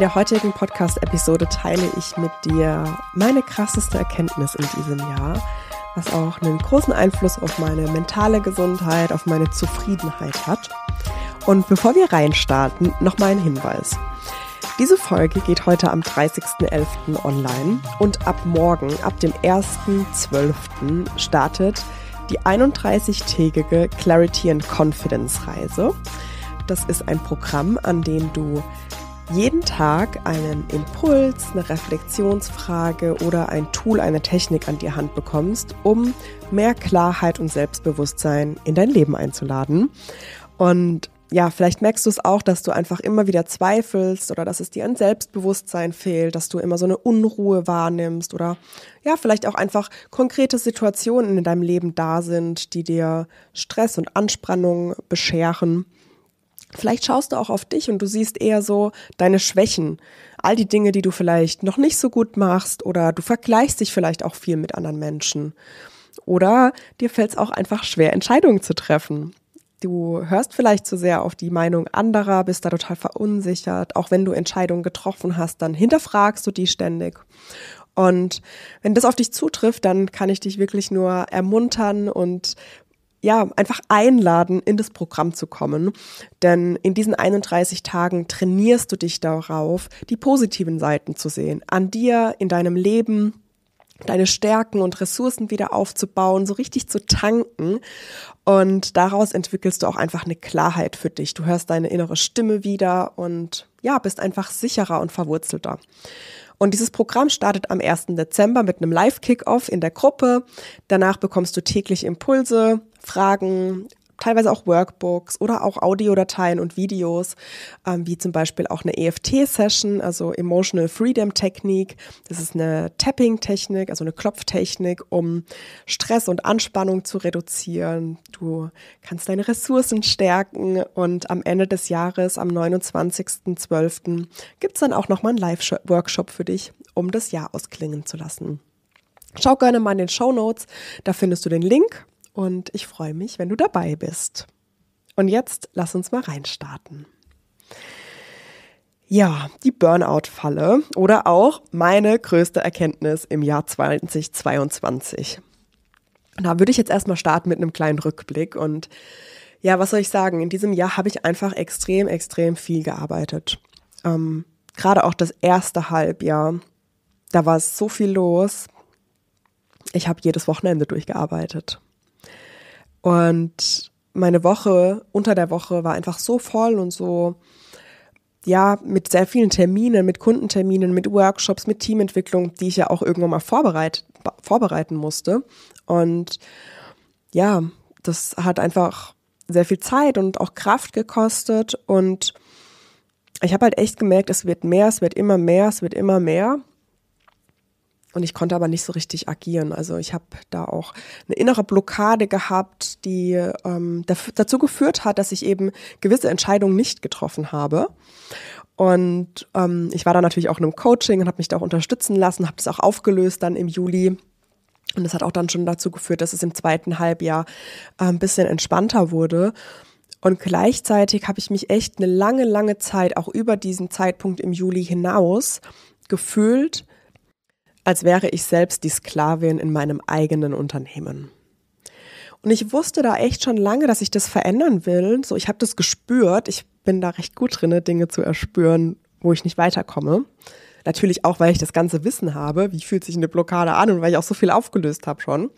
der heutigen Podcast-Episode teile ich mit dir meine krasseste Erkenntnis in diesem Jahr, was auch einen großen Einfluss auf meine mentale Gesundheit, auf meine Zufriedenheit hat. Und bevor wir reinstarten, noch mal ein Hinweis. Diese Folge geht heute am 30.11. online und ab morgen, ab dem 1.12. startet die 31-tägige Clarity and Confidence Reise. Das ist ein Programm, an dem du jeden Tag einen Impuls, eine Reflexionsfrage oder ein Tool, eine Technik an die Hand bekommst, um mehr Klarheit und Selbstbewusstsein in dein Leben einzuladen. Und ja, vielleicht merkst du es auch, dass du einfach immer wieder zweifelst oder dass es dir an Selbstbewusstsein fehlt, dass du immer so eine Unruhe wahrnimmst oder ja, vielleicht auch einfach konkrete Situationen in deinem Leben da sind, die dir Stress und Anspannung bescheren. Vielleicht schaust du auch auf dich und du siehst eher so deine Schwächen, all die Dinge, die du vielleicht noch nicht so gut machst oder du vergleichst dich vielleicht auch viel mit anderen Menschen. Oder dir fällt es auch einfach schwer, Entscheidungen zu treffen. Du hörst vielleicht zu sehr auf die Meinung anderer, bist da total verunsichert. Auch wenn du Entscheidungen getroffen hast, dann hinterfragst du die ständig. Und wenn das auf dich zutrifft, dann kann ich dich wirklich nur ermuntern und ja, einfach einladen, in das Programm zu kommen. Denn in diesen 31 Tagen trainierst du dich darauf, die positiven Seiten zu sehen. An dir, in deinem Leben, deine Stärken und Ressourcen wieder aufzubauen, so richtig zu tanken. Und daraus entwickelst du auch einfach eine Klarheit für dich. Du hörst deine innere Stimme wieder und ja, bist einfach sicherer und verwurzelter. Und dieses Programm startet am 1. Dezember mit einem Live-Kickoff in der Gruppe. Danach bekommst du täglich Impulse, Fragen, teilweise auch Workbooks oder auch Audiodateien und Videos, ähm, wie zum Beispiel auch eine EFT-Session, also Emotional Freedom Technik. Das ist eine Tapping-Technik, also eine Klopftechnik, um Stress und Anspannung zu reduzieren. Du kannst deine Ressourcen stärken und am Ende des Jahres, am 29.12., gibt es dann auch nochmal einen Live-Workshop für dich, um das Jahr ausklingen zu lassen. Schau gerne mal in den Show Notes, da findest du den Link und ich freue mich, wenn du dabei bist. Und jetzt lass uns mal reinstarten. Ja, die Burnout-Falle oder auch meine größte Erkenntnis im Jahr 2022. Da würde ich jetzt erstmal starten mit einem kleinen Rückblick und ja, was soll ich sagen? In diesem Jahr habe ich einfach extrem, extrem viel gearbeitet. Ähm, Gerade auch das erste Halbjahr, da war so viel los. Ich habe jedes Wochenende durchgearbeitet. Und meine Woche unter der Woche war einfach so voll und so, ja, mit sehr vielen Terminen, mit Kundenterminen, mit Workshops, mit Teamentwicklung, die ich ja auch irgendwann mal vorbereit, vorbereiten musste. Und ja, das hat einfach sehr viel Zeit und auch Kraft gekostet. Und ich habe halt echt gemerkt, es wird mehr, es wird immer mehr, es wird immer mehr. Und ich konnte aber nicht so richtig agieren. Also ich habe da auch eine innere Blockade gehabt, die ähm, dazu geführt hat, dass ich eben gewisse Entscheidungen nicht getroffen habe. Und ähm, ich war da natürlich auch in einem Coaching und habe mich da auch unterstützen lassen, habe das auch aufgelöst dann im Juli. Und das hat auch dann schon dazu geführt, dass es im zweiten Halbjahr äh, ein bisschen entspannter wurde. Und gleichzeitig habe ich mich echt eine lange, lange Zeit, auch über diesen Zeitpunkt im Juli hinaus, gefühlt als wäre ich selbst die Sklavin in meinem eigenen Unternehmen. Und ich wusste da echt schon lange, dass ich das verändern will. So, ich habe das gespürt. Ich bin da recht gut drin, Dinge zu erspüren, wo ich nicht weiterkomme. Natürlich auch, weil ich das ganze Wissen habe, wie fühlt sich eine Blockade an und weil ich auch so viel aufgelöst habe schon.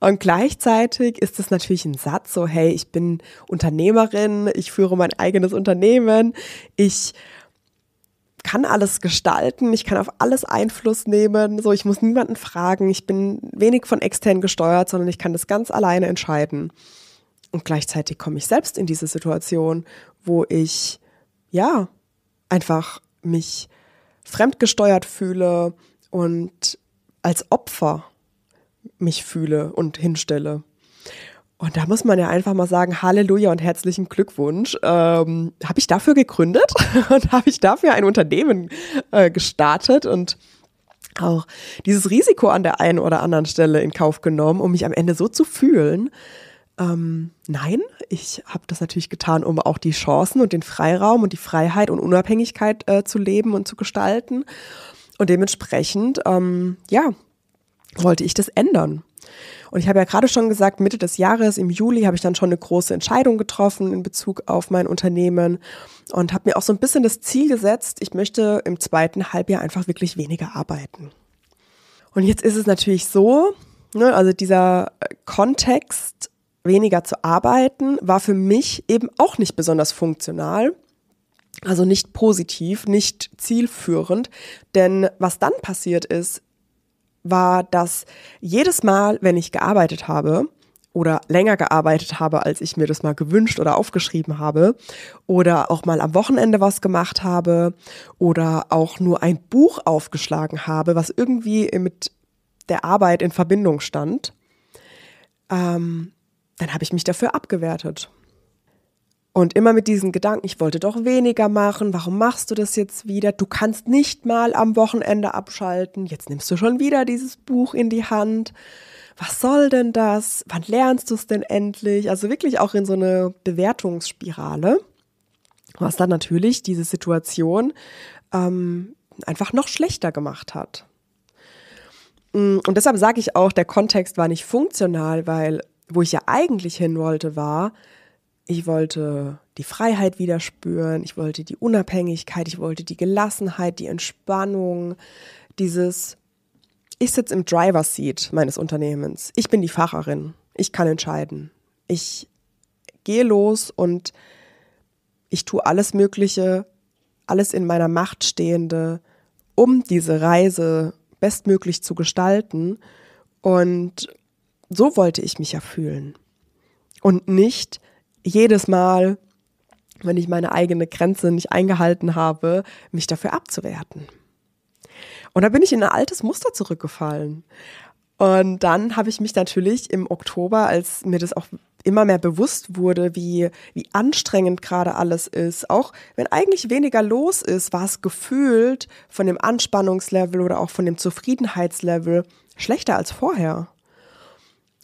Und gleichzeitig ist es natürlich ein Satz, so hey, ich bin Unternehmerin, ich führe mein eigenes Unternehmen, ich kann alles gestalten, ich kann auf alles Einfluss nehmen, so ich muss niemanden fragen, ich bin wenig von extern gesteuert, sondern ich kann das ganz alleine entscheiden. Und gleichzeitig komme ich selbst in diese Situation, wo ich ja einfach mich fremdgesteuert fühle und als Opfer mich fühle und hinstelle. Und da muss man ja einfach mal sagen, Halleluja und herzlichen Glückwunsch. Ähm, habe ich dafür gegründet und habe ich dafür ein Unternehmen äh, gestartet und auch dieses Risiko an der einen oder anderen Stelle in Kauf genommen, um mich am Ende so zu fühlen. Ähm, nein, ich habe das natürlich getan, um auch die Chancen und den Freiraum und die Freiheit und Unabhängigkeit äh, zu leben und zu gestalten. Und dementsprechend, ähm, ja, wollte ich das ändern. Und ich habe ja gerade schon gesagt, Mitte des Jahres, im Juli, habe ich dann schon eine große Entscheidung getroffen in Bezug auf mein Unternehmen und habe mir auch so ein bisschen das Ziel gesetzt, ich möchte im zweiten Halbjahr einfach wirklich weniger arbeiten. Und jetzt ist es natürlich so, ne, also dieser äh, Kontext, weniger zu arbeiten, war für mich eben auch nicht besonders funktional. Also nicht positiv, nicht zielführend. Denn was dann passiert ist, war, dass jedes Mal, wenn ich gearbeitet habe oder länger gearbeitet habe, als ich mir das mal gewünscht oder aufgeschrieben habe oder auch mal am Wochenende was gemacht habe oder auch nur ein Buch aufgeschlagen habe, was irgendwie mit der Arbeit in Verbindung stand, ähm, dann habe ich mich dafür abgewertet. Und immer mit diesen Gedanken, ich wollte doch weniger machen, warum machst du das jetzt wieder? Du kannst nicht mal am Wochenende abschalten, jetzt nimmst du schon wieder dieses Buch in die Hand. Was soll denn das? Wann lernst du es denn endlich? Also wirklich auch in so eine Bewertungsspirale, was dann natürlich diese Situation ähm, einfach noch schlechter gemacht hat. Mm, und deshalb sage ich auch, der Kontext war nicht funktional, weil wo ich ja eigentlich hin wollte, war, ich wollte die Freiheit wieder spüren, ich wollte die Unabhängigkeit, ich wollte die Gelassenheit, die Entspannung, dieses ich sitze im Driver's Seat meines Unternehmens. Ich bin die Facherin, Ich kann entscheiden. Ich gehe los und ich tue alles Mögliche, alles in meiner Macht Stehende, um diese Reise bestmöglich zu gestalten. Und so wollte ich mich ja fühlen. Und nicht, jedes Mal, wenn ich meine eigene Grenze nicht eingehalten habe, mich dafür abzuwerten. Und da bin ich in ein altes Muster zurückgefallen. Und dann habe ich mich natürlich im Oktober, als mir das auch immer mehr bewusst wurde, wie, wie anstrengend gerade alles ist. Auch wenn eigentlich weniger los ist, war es gefühlt von dem Anspannungslevel oder auch von dem Zufriedenheitslevel schlechter als vorher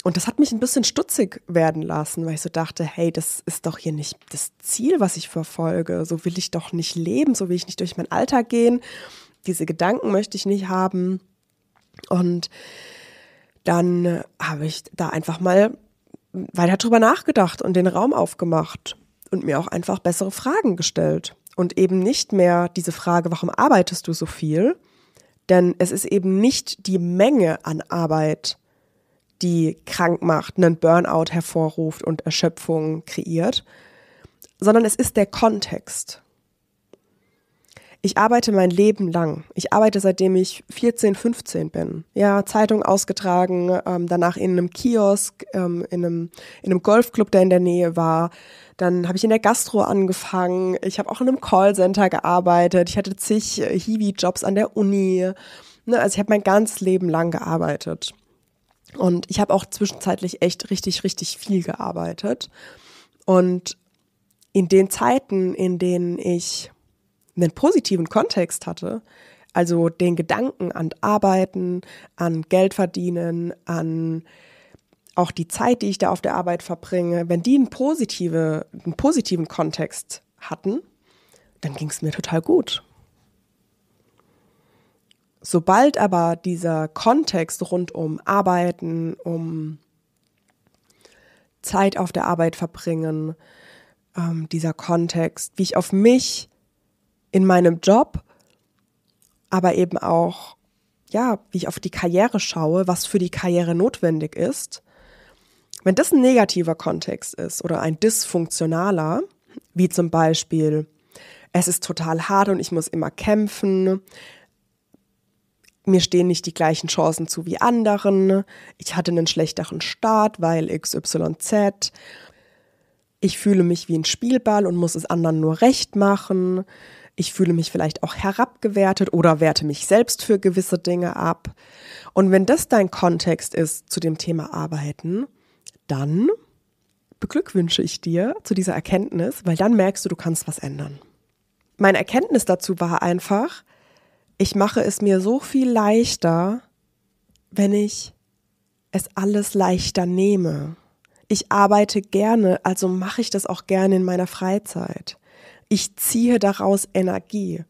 und das hat mich ein bisschen stutzig werden lassen, weil ich so dachte, hey, das ist doch hier nicht das Ziel, was ich verfolge. So will ich doch nicht leben, so will ich nicht durch meinen Alltag gehen. Diese Gedanken möchte ich nicht haben. Und dann äh, habe ich da einfach mal weiter drüber nachgedacht und den Raum aufgemacht und mir auch einfach bessere Fragen gestellt. Und eben nicht mehr diese Frage, warum arbeitest du so viel? Denn es ist eben nicht die Menge an Arbeit, die krank macht, einen Burnout hervorruft und Erschöpfung kreiert, sondern es ist der Kontext. Ich arbeite mein Leben lang. Ich arbeite seitdem ich 14, 15 bin. Ja, Zeitung ausgetragen, ähm, danach in einem Kiosk, ähm, in, einem, in einem Golfclub, der in der Nähe war. Dann habe ich in der Gastro angefangen. Ich habe auch in einem Callcenter gearbeitet. Ich hatte zig äh, Hiwi-Jobs an der Uni. Ne, also ich habe mein ganzes Leben lang gearbeitet. Und ich habe auch zwischenzeitlich echt richtig, richtig viel gearbeitet. Und in den Zeiten, in denen ich einen positiven Kontext hatte, also den Gedanken an Arbeiten, an Geld verdienen, an auch die Zeit, die ich da auf der Arbeit verbringe, wenn die einen, positive, einen positiven Kontext hatten, dann ging es mir total gut. Sobald aber dieser Kontext rund um Arbeiten, um Zeit auf der Arbeit verbringen, ähm, dieser Kontext, wie ich auf mich in meinem Job, aber eben auch, ja, wie ich auf die Karriere schaue, was für die Karriere notwendig ist, wenn das ein negativer Kontext ist oder ein dysfunktionaler, wie zum Beispiel, es ist total hart und ich muss immer kämpfen, mir stehen nicht die gleichen Chancen zu wie anderen, ich hatte einen schlechteren Start, weil XYZ, ich fühle mich wie ein Spielball und muss es anderen nur recht machen, ich fühle mich vielleicht auch herabgewertet oder werte mich selbst für gewisse Dinge ab. Und wenn das dein Kontext ist zu dem Thema Arbeiten, dann beglückwünsche ich dir zu dieser Erkenntnis, weil dann merkst du, du kannst was ändern. Meine Erkenntnis dazu war einfach, ich mache es mir so viel leichter, wenn ich es alles leichter nehme. Ich arbeite gerne, also mache ich das auch gerne in meiner Freizeit. Ich ziehe daraus Energie.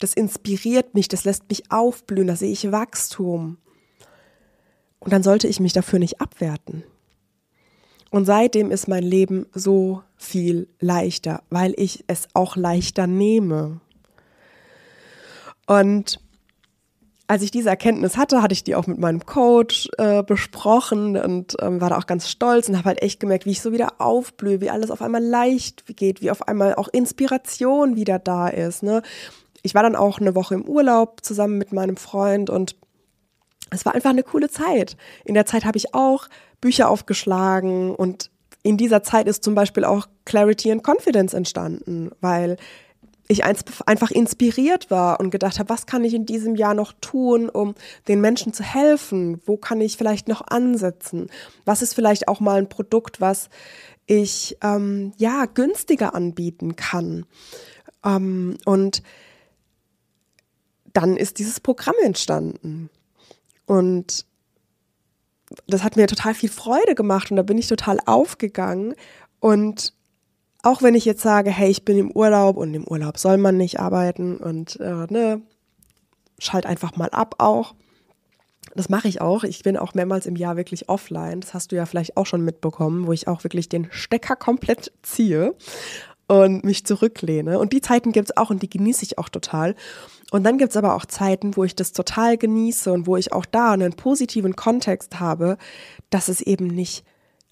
Das inspiriert mich, das lässt mich aufblühen, da sehe ich Wachstum. Und dann sollte ich mich dafür nicht abwerten. Und seitdem ist mein Leben so viel leichter, weil ich es auch leichter nehme. Und als ich diese Erkenntnis hatte, hatte ich die auch mit meinem Coach äh, besprochen und ähm, war da auch ganz stolz und habe halt echt gemerkt, wie ich so wieder aufblühe, wie alles auf einmal leicht geht, wie auf einmal auch Inspiration wieder da ist. Ne? Ich war dann auch eine Woche im Urlaub zusammen mit meinem Freund und es war einfach eine coole Zeit. In der Zeit habe ich auch Bücher aufgeschlagen und in dieser Zeit ist zum Beispiel auch Clarity and Confidence entstanden, weil ich einfach inspiriert war und gedacht habe, was kann ich in diesem Jahr noch tun, um den Menschen zu helfen? Wo kann ich vielleicht noch ansetzen? Was ist vielleicht auch mal ein Produkt, was ich ähm, ja günstiger anbieten kann? Ähm, und dann ist dieses Programm entstanden. Und das hat mir total viel Freude gemacht und da bin ich total aufgegangen und auch wenn ich jetzt sage, hey, ich bin im Urlaub und im Urlaub soll man nicht arbeiten und äh, ne, schalt einfach mal ab auch. Das mache ich auch. Ich bin auch mehrmals im Jahr wirklich offline. Das hast du ja vielleicht auch schon mitbekommen, wo ich auch wirklich den Stecker komplett ziehe und mich zurücklehne. Und die Zeiten gibt es auch und die genieße ich auch total. Und dann gibt es aber auch Zeiten, wo ich das total genieße und wo ich auch da einen positiven Kontext habe, dass es eben nicht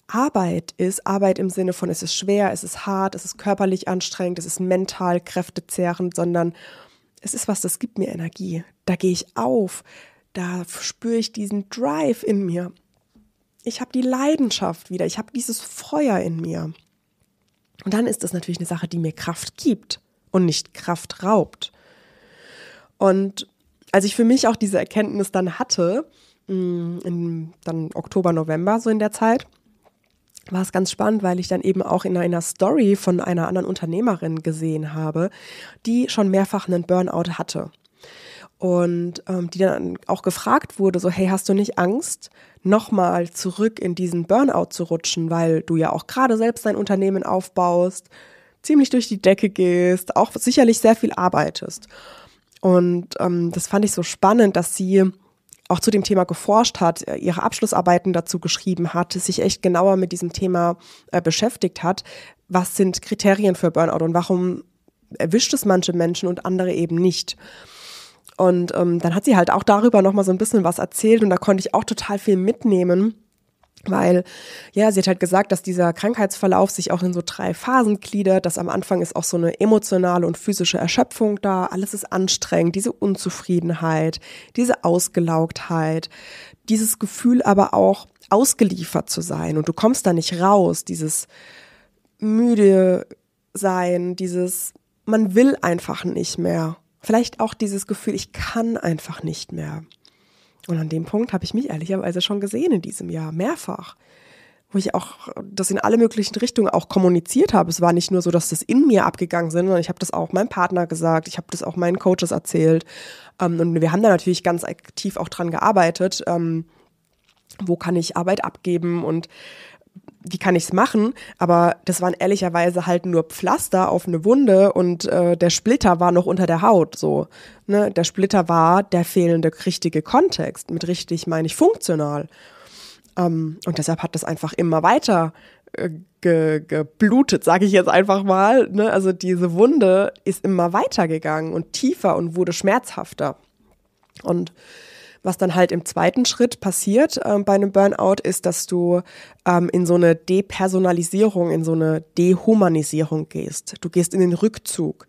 Arbeit ist, Arbeit im Sinne von es ist schwer, es ist hart, es ist körperlich anstrengend, es ist mental kräftezehrend, sondern es ist was, das gibt mir Energie. Da gehe ich auf, da spüre ich diesen Drive in mir. Ich habe die Leidenschaft wieder, ich habe dieses Feuer in mir. Und dann ist das natürlich eine Sache, die mir Kraft gibt und nicht Kraft raubt. Und als ich für mich auch diese Erkenntnis dann hatte, mm, in dann Oktober, November, so in der Zeit, war es ganz spannend, weil ich dann eben auch in einer Story von einer anderen Unternehmerin gesehen habe, die schon mehrfach einen Burnout hatte. Und ähm, die dann auch gefragt wurde, so, hey, hast du nicht Angst, nochmal zurück in diesen Burnout zu rutschen, weil du ja auch gerade selbst dein Unternehmen aufbaust, ziemlich durch die Decke gehst, auch sicherlich sehr viel arbeitest. Und ähm, das fand ich so spannend, dass sie auch zu dem Thema geforscht hat, äh, ihre Abschlussarbeiten dazu geschrieben hat, sich echt genauer mit diesem Thema äh, beschäftigt hat. Was sind Kriterien für Burnout und warum erwischt es manche Menschen und andere eben nicht? Und ähm, dann hat sie halt auch darüber nochmal so ein bisschen was erzählt und da konnte ich auch total viel mitnehmen weil, ja, sie hat halt gesagt, dass dieser Krankheitsverlauf sich auch in so drei Phasen gliedert, dass am Anfang ist auch so eine emotionale und physische Erschöpfung da, alles ist anstrengend, diese Unzufriedenheit, diese Ausgelaugtheit, dieses Gefühl aber auch ausgeliefert zu sein und du kommst da nicht raus, dieses müde sein, dieses man will einfach nicht mehr. Vielleicht auch dieses Gefühl, ich kann einfach nicht mehr. Und an dem Punkt habe ich mich ehrlicherweise schon gesehen in diesem Jahr, mehrfach. Wo ich auch das in alle möglichen Richtungen auch kommuniziert habe. Es war nicht nur so, dass das in mir abgegangen sind, sondern ich habe das auch meinem Partner gesagt, ich habe das auch meinen Coaches erzählt. Ähm, und wir haben da natürlich ganz aktiv auch dran gearbeitet ähm, wo kann ich Arbeit abgeben und wie kann ich es machen? Aber das waren ehrlicherweise halt nur Pflaster auf eine Wunde und äh, der Splitter war noch unter der Haut. So, ne? Der Splitter war der fehlende richtige Kontext. Mit richtig meine ich funktional. Ähm, und deshalb hat das einfach immer weiter äh, geblutet, sage ich jetzt einfach mal. Ne? Also diese Wunde ist immer weiter gegangen und tiefer und wurde schmerzhafter. Und was dann halt im zweiten Schritt passiert ähm, bei einem Burnout ist, dass du ähm, in so eine Depersonalisierung, in so eine Dehumanisierung gehst. Du gehst in den Rückzug.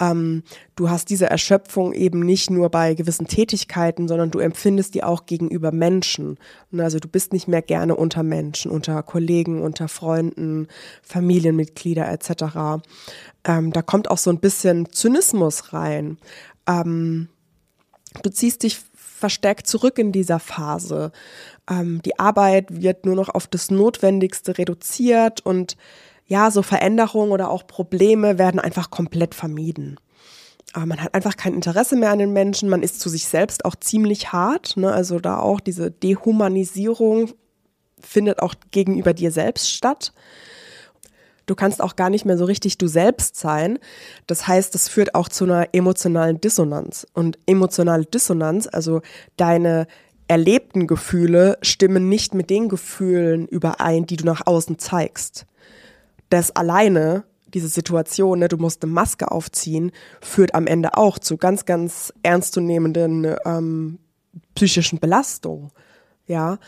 Ähm, du hast diese Erschöpfung eben nicht nur bei gewissen Tätigkeiten, sondern du empfindest die auch gegenüber Menschen. Und also du bist nicht mehr gerne unter Menschen, unter Kollegen, unter Freunden, Familienmitglieder etc. Ähm, da kommt auch so ein bisschen Zynismus rein. Ähm, du ziehst dich verstärkt zurück in dieser Phase. Ähm, die Arbeit wird nur noch auf das Notwendigste reduziert und ja, so Veränderungen oder auch Probleme werden einfach komplett vermieden. Aber man hat einfach kein Interesse mehr an den Menschen, man ist zu sich selbst auch ziemlich hart. Ne? Also da auch diese Dehumanisierung findet auch gegenüber dir selbst statt. Du kannst auch gar nicht mehr so richtig du selbst sein. Das heißt, das führt auch zu einer emotionalen Dissonanz. Und emotionale Dissonanz, also deine erlebten Gefühle stimmen nicht mit den Gefühlen überein, die du nach außen zeigst. Das alleine, diese Situation, ne, du musst eine Maske aufziehen, führt am Ende auch zu ganz, ganz ernstzunehmenden ähm, psychischen Belastungen. Ja.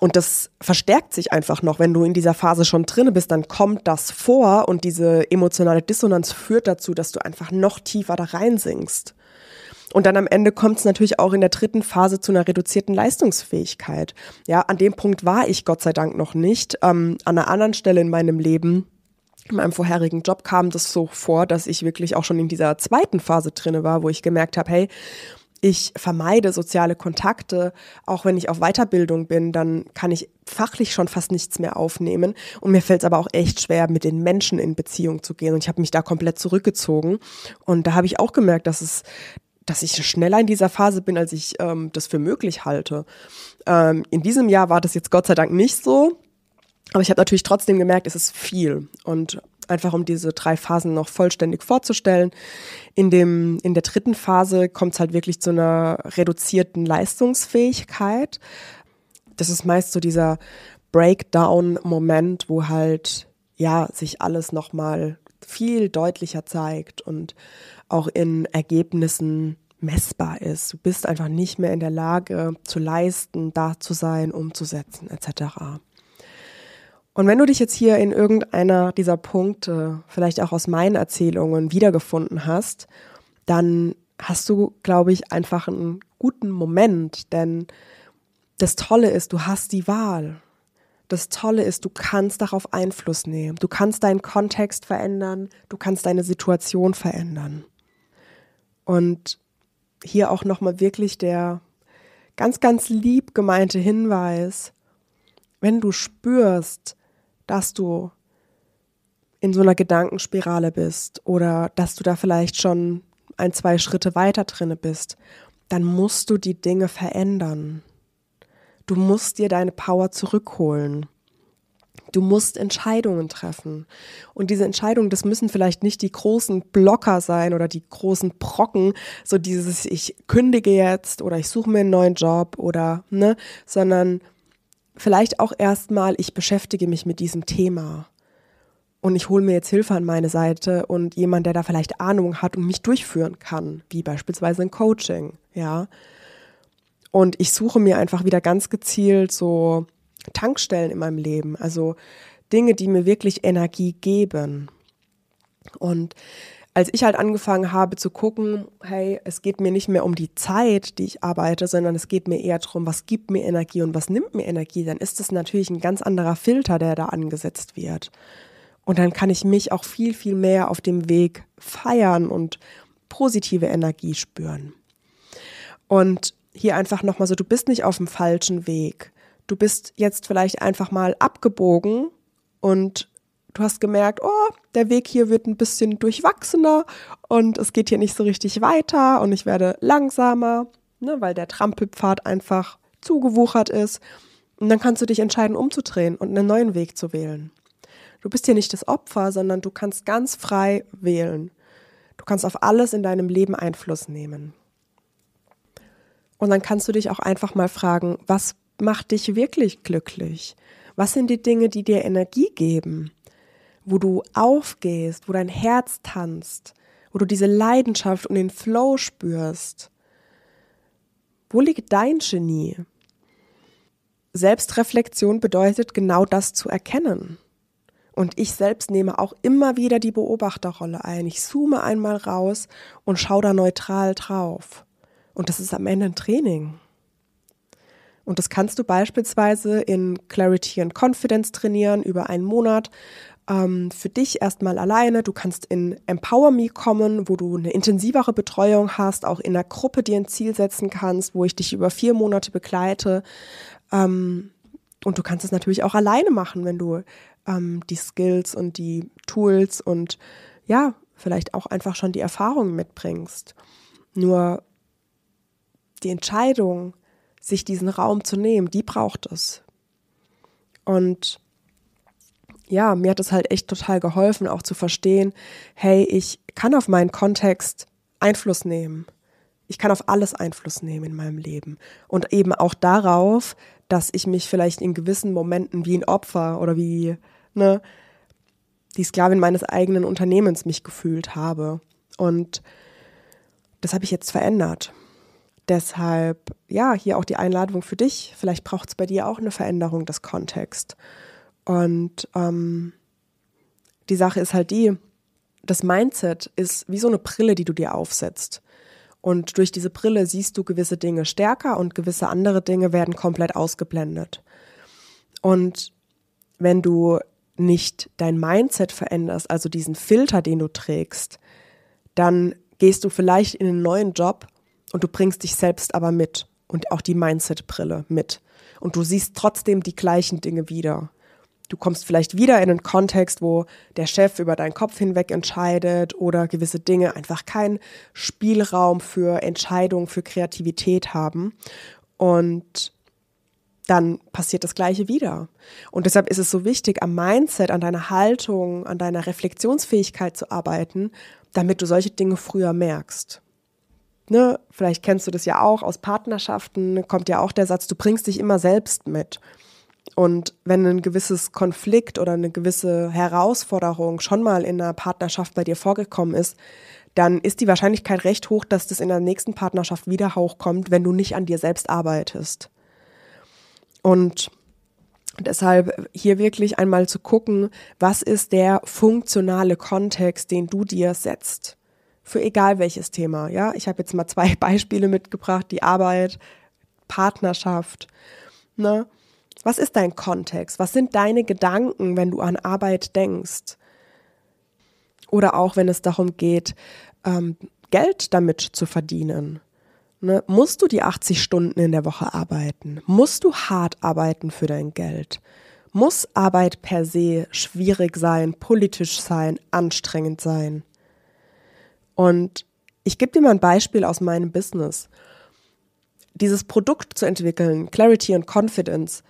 Und das verstärkt sich einfach noch, wenn du in dieser Phase schon drin bist, dann kommt das vor und diese emotionale Dissonanz führt dazu, dass du einfach noch tiefer da reinsinkst. Und dann am Ende kommt es natürlich auch in der dritten Phase zu einer reduzierten Leistungsfähigkeit. Ja, an dem Punkt war ich Gott sei Dank noch nicht. Ähm, an einer anderen Stelle in meinem Leben in meinem vorherigen Job kam das so vor, dass ich wirklich auch schon in dieser zweiten Phase drinne war, wo ich gemerkt habe, hey, ich vermeide soziale Kontakte, auch wenn ich auf Weiterbildung bin, dann kann ich fachlich schon fast nichts mehr aufnehmen. Und mir fällt es aber auch echt schwer, mit den Menschen in Beziehung zu gehen. Und ich habe mich da komplett zurückgezogen. Und da habe ich auch gemerkt, dass es dass ich schneller in dieser Phase bin, als ich ähm, das für möglich halte. Ähm, in diesem Jahr war das jetzt Gott sei Dank nicht so. Aber ich habe natürlich trotzdem gemerkt, es ist viel. Und einfach um diese drei Phasen noch vollständig vorzustellen. In, dem, in der dritten Phase kommt es halt wirklich zu einer reduzierten Leistungsfähigkeit. Das ist meist so dieser Breakdown-Moment, wo halt ja sich alles nochmal viel deutlicher zeigt und auch in Ergebnissen messbar ist. Du bist einfach nicht mehr in der Lage zu leisten, da zu sein, umzusetzen etc. Und wenn du dich jetzt hier in irgendeiner dieser Punkte, vielleicht auch aus meinen Erzählungen, wiedergefunden hast, dann hast du, glaube ich, einfach einen guten Moment, denn das Tolle ist, du hast die Wahl. Das Tolle ist, du kannst darauf Einfluss nehmen. Du kannst deinen Kontext verändern, du kannst deine Situation verändern. Und hier auch nochmal wirklich der ganz, ganz lieb gemeinte Hinweis, wenn du spürst, dass du in so einer Gedankenspirale bist oder dass du da vielleicht schon ein, zwei Schritte weiter drinne bist, dann musst du die Dinge verändern. Du musst dir deine Power zurückholen. Du musst Entscheidungen treffen. Und diese Entscheidungen, das müssen vielleicht nicht die großen Blocker sein oder die großen Brocken, so dieses ich kündige jetzt oder ich suche mir einen neuen Job oder ne, sondern vielleicht auch erstmal, ich beschäftige mich mit diesem Thema und ich hole mir jetzt Hilfe an meine Seite und jemand, der da vielleicht Ahnung hat und mich durchführen kann, wie beispielsweise ein Coaching, ja. Und ich suche mir einfach wieder ganz gezielt so Tankstellen in meinem Leben, also Dinge, die mir wirklich Energie geben. Und als ich halt angefangen habe zu gucken, hey, es geht mir nicht mehr um die Zeit, die ich arbeite, sondern es geht mir eher darum, was gibt mir Energie und was nimmt mir Energie, dann ist das natürlich ein ganz anderer Filter, der da angesetzt wird. Und dann kann ich mich auch viel, viel mehr auf dem Weg feiern und positive Energie spüren. Und hier einfach nochmal so, du bist nicht auf dem falschen Weg. Du bist jetzt vielleicht einfach mal abgebogen und du hast gemerkt, oh, der Weg hier wird ein bisschen durchwachsener und es geht hier nicht so richtig weiter und ich werde langsamer, ne, weil der Trampelpfad einfach zugewuchert ist. Und dann kannst du dich entscheiden, umzudrehen und einen neuen Weg zu wählen. Du bist hier nicht das Opfer, sondern du kannst ganz frei wählen. Du kannst auf alles in deinem Leben Einfluss nehmen. Und dann kannst du dich auch einfach mal fragen, was macht dich wirklich glücklich? Was sind die Dinge, die dir Energie geben? wo du aufgehst, wo dein Herz tanzt, wo du diese Leidenschaft und den Flow spürst? Wo liegt dein Genie? Selbstreflexion bedeutet genau das zu erkennen. Und ich selbst nehme auch immer wieder die Beobachterrolle ein. Ich zoome einmal raus und schaue da neutral drauf. Und das ist am Ende ein Training. Und das kannst du beispielsweise in Clarity and Confidence trainieren über einen Monat ähm, für dich erstmal alleine. Du kannst in Empower Me kommen, wo du eine intensivere Betreuung hast, auch in einer Gruppe dir ein Ziel setzen kannst, wo ich dich über vier Monate begleite. Ähm, und du kannst es natürlich auch alleine machen, wenn du ähm, die Skills und die Tools und ja, vielleicht auch einfach schon die Erfahrungen mitbringst. Nur die Entscheidung, sich diesen Raum zu nehmen, die braucht es. Und ja, mir hat es halt echt total geholfen, auch zu verstehen, hey, ich kann auf meinen Kontext Einfluss nehmen. Ich kann auf alles Einfluss nehmen in meinem Leben. Und eben auch darauf, dass ich mich vielleicht in gewissen Momenten wie ein Opfer oder wie ne, die Sklavin meines eigenen Unternehmens mich gefühlt habe. Und das habe ich jetzt verändert. Deshalb, ja, hier auch die Einladung für dich. Vielleicht braucht es bei dir auch eine Veränderung des Kontexts. Und ähm, die Sache ist halt die, das Mindset ist wie so eine Brille, die du dir aufsetzt. Und durch diese Brille siehst du gewisse Dinge stärker und gewisse andere Dinge werden komplett ausgeblendet. Und wenn du nicht dein Mindset veränderst, also diesen Filter, den du trägst, dann gehst du vielleicht in einen neuen Job und du bringst dich selbst aber mit und auch die Mindset-Brille mit. Und du siehst trotzdem die gleichen Dinge wieder du kommst vielleicht wieder in einen Kontext, wo der Chef über deinen Kopf hinweg entscheidet oder gewisse Dinge einfach keinen Spielraum für Entscheidung, für Kreativität haben. Und dann passiert das Gleiche wieder. Und deshalb ist es so wichtig, am Mindset, an deiner Haltung, an deiner Reflexionsfähigkeit zu arbeiten, damit du solche Dinge früher merkst. Ne? Vielleicht kennst du das ja auch aus Partnerschaften, kommt ja auch der Satz, du bringst dich immer selbst mit. Und wenn ein gewisses Konflikt oder eine gewisse Herausforderung schon mal in einer Partnerschaft bei dir vorgekommen ist, dann ist die Wahrscheinlichkeit recht hoch, dass das in der nächsten Partnerschaft wieder hochkommt, wenn du nicht an dir selbst arbeitest. Und deshalb hier wirklich einmal zu gucken, was ist der funktionale Kontext, den du dir setzt. Für egal welches Thema. Ja, ich habe jetzt mal zwei Beispiele mitgebracht: die Arbeit, Partnerschaft. Ne? Was ist dein Kontext? Was sind deine Gedanken, wenn du an Arbeit denkst? Oder auch wenn es darum geht, ähm, Geld damit zu verdienen. Ne? Musst du die 80 Stunden in der Woche arbeiten? Musst du hart arbeiten für dein Geld? Muss Arbeit per se schwierig sein, politisch sein, anstrengend sein? Und ich gebe dir mal ein Beispiel aus meinem Business. Dieses Produkt zu entwickeln, Clarity and Confidence,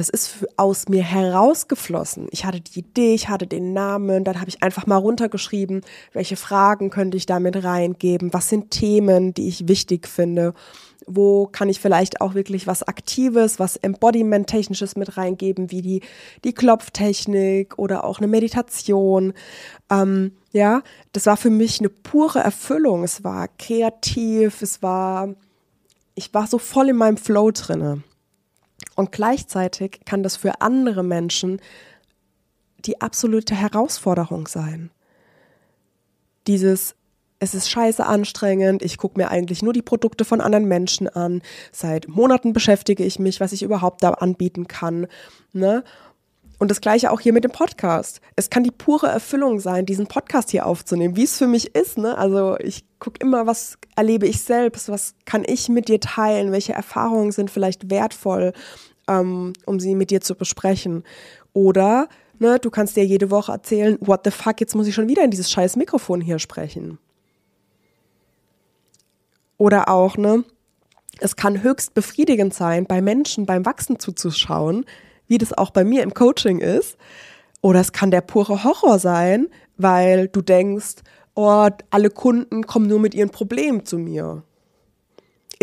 das ist aus mir herausgeflossen. Ich hatte die Idee, ich hatte den Namen, dann habe ich einfach mal runtergeschrieben, welche Fragen könnte ich damit reingeben, was sind Themen, die ich wichtig finde, wo kann ich vielleicht auch wirklich was Aktives, was Embodiment-Technisches mit reingeben, wie die, die Klopftechnik oder auch eine Meditation. Ähm, ja, das war für mich eine pure Erfüllung. Es war kreativ, es war, ich war so voll in meinem Flow drinne. Und gleichzeitig kann das für andere Menschen die absolute Herausforderung sein. Dieses, es ist scheiße anstrengend, ich gucke mir eigentlich nur die Produkte von anderen Menschen an, seit Monaten beschäftige ich mich, was ich überhaupt da anbieten kann. Ne? Und das gleiche auch hier mit dem Podcast. Es kann die pure Erfüllung sein, diesen Podcast hier aufzunehmen, wie es für mich ist. Ne? Also ich gucke immer, was erlebe ich selbst, was kann ich mit dir teilen, welche Erfahrungen sind vielleicht wertvoll, ähm, um sie mit dir zu besprechen. Oder ne, du kannst dir jede Woche erzählen, what the fuck, jetzt muss ich schon wieder in dieses scheiß Mikrofon hier sprechen. Oder auch, ne, es kann höchst befriedigend sein, bei Menschen beim Wachsen zuzuschauen, wie das auch bei mir im Coaching ist. Oder es kann der pure Horror sein, weil du denkst, oh, alle Kunden kommen nur mit ihren Problemen zu mir.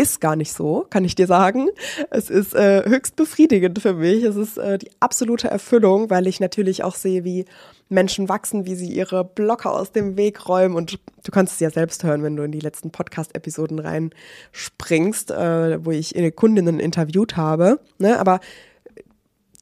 Ist gar nicht so, kann ich dir sagen. Es ist äh, höchst befriedigend für mich. Es ist äh, die absolute Erfüllung, weil ich natürlich auch sehe, wie Menschen wachsen, wie sie ihre Blocker aus dem Weg räumen. Und du kannst es ja selbst hören, wenn du in die letzten Podcast-Episoden reinspringst, äh, wo ich Kundinnen interviewt habe. Ne? Aber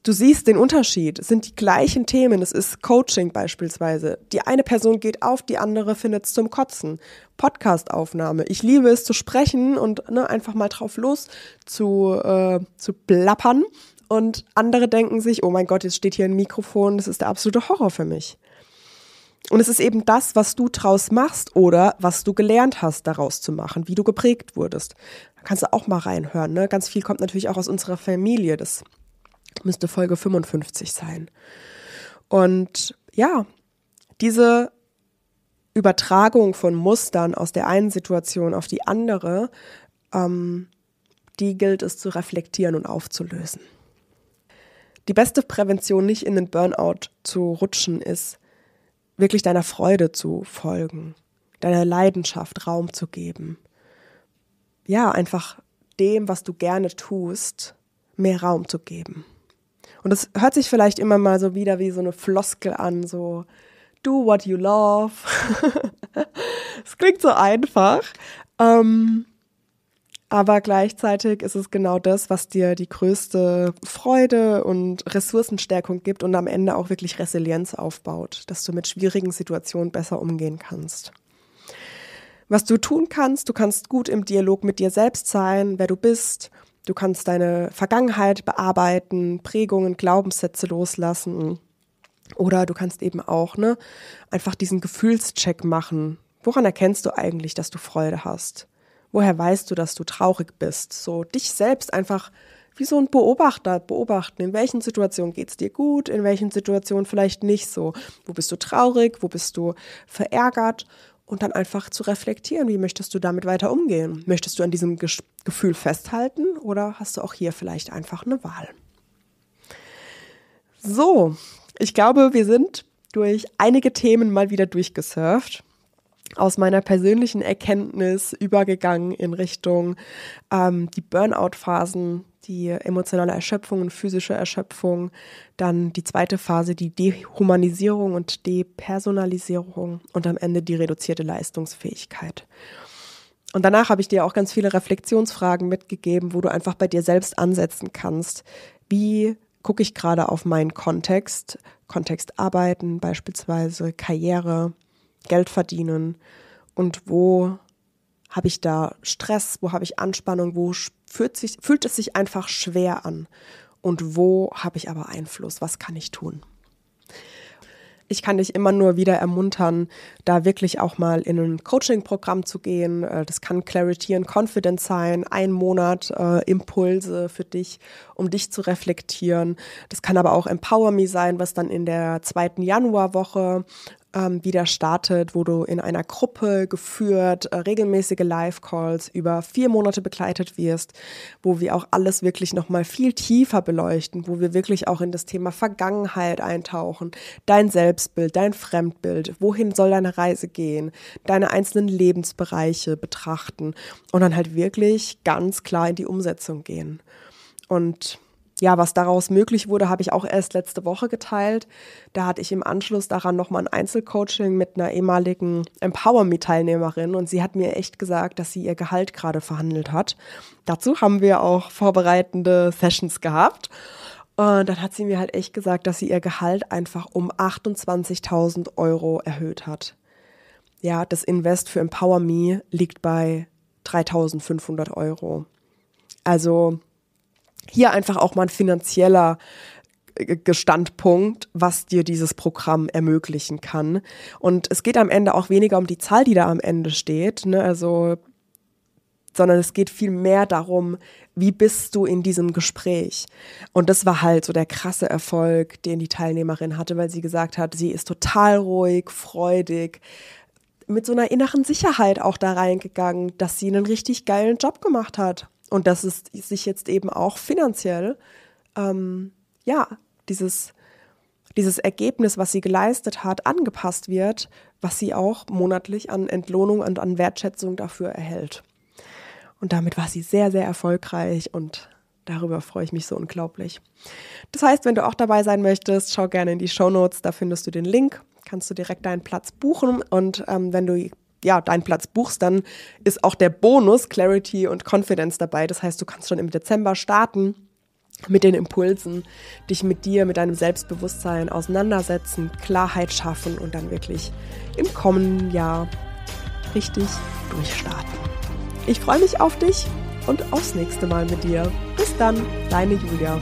du siehst den Unterschied. Es sind die gleichen Themen. Es ist Coaching beispielsweise. Die eine Person geht auf, die andere findet es zum Kotzen. Podcastaufnahme. Ich liebe es zu sprechen und ne, einfach mal drauf los zu, äh, zu plappern. Und andere denken sich, oh mein Gott, jetzt steht hier ein Mikrofon, das ist der absolute Horror für mich. Und es ist eben das, was du draus machst oder was du gelernt hast, daraus zu machen, wie du geprägt wurdest. Da kannst du auch mal reinhören. Ne? Ganz viel kommt natürlich auch aus unserer Familie. Das müsste Folge 55 sein. Und ja, diese Übertragung von Mustern aus der einen Situation auf die andere, ähm, die gilt es zu reflektieren und aufzulösen. Die beste Prävention, nicht in den Burnout zu rutschen, ist wirklich deiner Freude zu folgen, deiner Leidenschaft Raum zu geben. Ja, einfach dem, was du gerne tust, mehr Raum zu geben. Und das hört sich vielleicht immer mal so wieder wie so eine Floskel an, so do what you love. Es klingt so einfach. Ähm, aber gleichzeitig ist es genau das, was dir die größte Freude und Ressourcenstärkung gibt und am Ende auch wirklich Resilienz aufbaut, dass du mit schwierigen Situationen besser umgehen kannst. Was du tun kannst, du kannst gut im Dialog mit dir selbst sein, wer du bist, Du kannst deine Vergangenheit bearbeiten, Prägungen, Glaubenssätze loslassen. Oder du kannst eben auch ne, einfach diesen Gefühlscheck machen. Woran erkennst du eigentlich, dass du Freude hast? Woher weißt du, dass du traurig bist? So dich selbst einfach wie so ein Beobachter beobachten, in welchen Situationen geht es dir gut, in welchen Situationen vielleicht nicht so. Wo bist du traurig, wo bist du verärgert und dann einfach zu reflektieren, wie möchtest du damit weiter umgehen? Möchtest du an diesem Ges Gefühl festhalten oder hast du auch hier vielleicht einfach eine Wahl? So, ich glaube, wir sind durch einige Themen mal wieder durchgesurft. Aus meiner persönlichen Erkenntnis übergegangen in Richtung ähm, die Burnout-Phasen, die emotionale Erschöpfung und physische Erschöpfung. Dann die zweite Phase, die Dehumanisierung und Depersonalisierung und am Ende die reduzierte Leistungsfähigkeit. Und danach habe ich dir auch ganz viele Reflexionsfragen mitgegeben, wo du einfach bei dir selbst ansetzen kannst. Wie gucke ich gerade auf meinen Kontext? Kontext arbeiten, beispielsweise Karriere, Geld verdienen. Und wo habe ich da Stress? Wo habe ich Anspannung? Wo fühlt, sich, fühlt es sich einfach schwer an? Und wo habe ich aber Einfluss? Was kann ich tun? Ich kann dich immer nur wieder ermuntern, da wirklich auch mal in ein Coaching-Programm zu gehen. Äh, das kann Clarity and Confidence sein, ein Monat äh, Impulse für dich, um dich zu reflektieren. Das kann aber auch Empower Me sein, was dann in der zweiten Januarwoche ähm, wieder startet, wo du in einer Gruppe geführt, äh, regelmäßige Live-Calls über vier Monate begleitet wirst, wo wir auch alles wirklich nochmal viel tiefer beleuchten, wo wir wirklich auch in das Thema Vergangenheit eintauchen, dein Selbstbild, dein Fremdbild, wohin soll deine Reise gehen, deine einzelnen Lebensbereiche betrachten und dann halt wirklich ganz klar in die Umsetzung gehen. Und ja, was daraus möglich wurde, habe ich auch erst letzte Woche geteilt. Da hatte ich im Anschluss daran nochmal ein Einzelcoaching mit einer ehemaligen Empower Me Teilnehmerin und sie hat mir echt gesagt, dass sie ihr Gehalt gerade verhandelt hat. Dazu haben wir auch vorbereitende Sessions gehabt. Und dann hat sie mir halt echt gesagt, dass sie ihr Gehalt einfach um 28.000 Euro erhöht hat. Ja, das Invest für Empower Me liegt bei 3.500 Euro. Also hier einfach auch mal ein finanzieller äh, Gestandpunkt, was dir dieses Programm ermöglichen kann. Und es geht am Ende auch weniger um die Zahl, die da am Ende steht, ne? also, sondern es geht viel mehr darum, wie bist du in diesem Gespräch. Und das war halt so der krasse Erfolg, den die Teilnehmerin hatte, weil sie gesagt hat, sie ist total ruhig, freudig, mit so einer inneren Sicherheit auch da reingegangen, dass sie einen richtig geilen Job gemacht hat und dass es sich jetzt eben auch finanziell, ähm, ja, dieses, dieses Ergebnis, was sie geleistet hat, angepasst wird, was sie auch monatlich an Entlohnung und an Wertschätzung dafür erhält. Und damit war sie sehr, sehr erfolgreich und darüber freue ich mich so unglaublich. Das heißt, wenn du auch dabei sein möchtest, schau gerne in die Show Notes, da findest du den Link, kannst du direkt deinen Platz buchen und ähm, wenn du ja, deinen Platz buchst, dann ist auch der Bonus Clarity und Confidence dabei. Das heißt, du kannst schon im Dezember starten mit den Impulsen, dich mit dir, mit deinem Selbstbewusstsein auseinandersetzen, Klarheit schaffen und dann wirklich im kommenden Jahr richtig durchstarten. Ich freue mich auf dich und aufs nächste Mal mit dir. Bis dann, deine Julia.